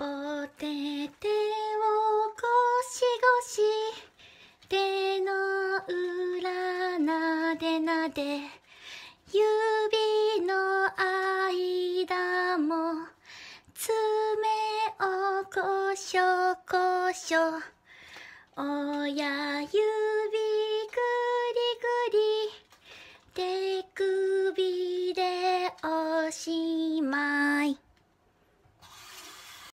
おててをごしごし手の裏なでなで指の間も爪をこしょこしょ親指ぐりぐり手首でおしまい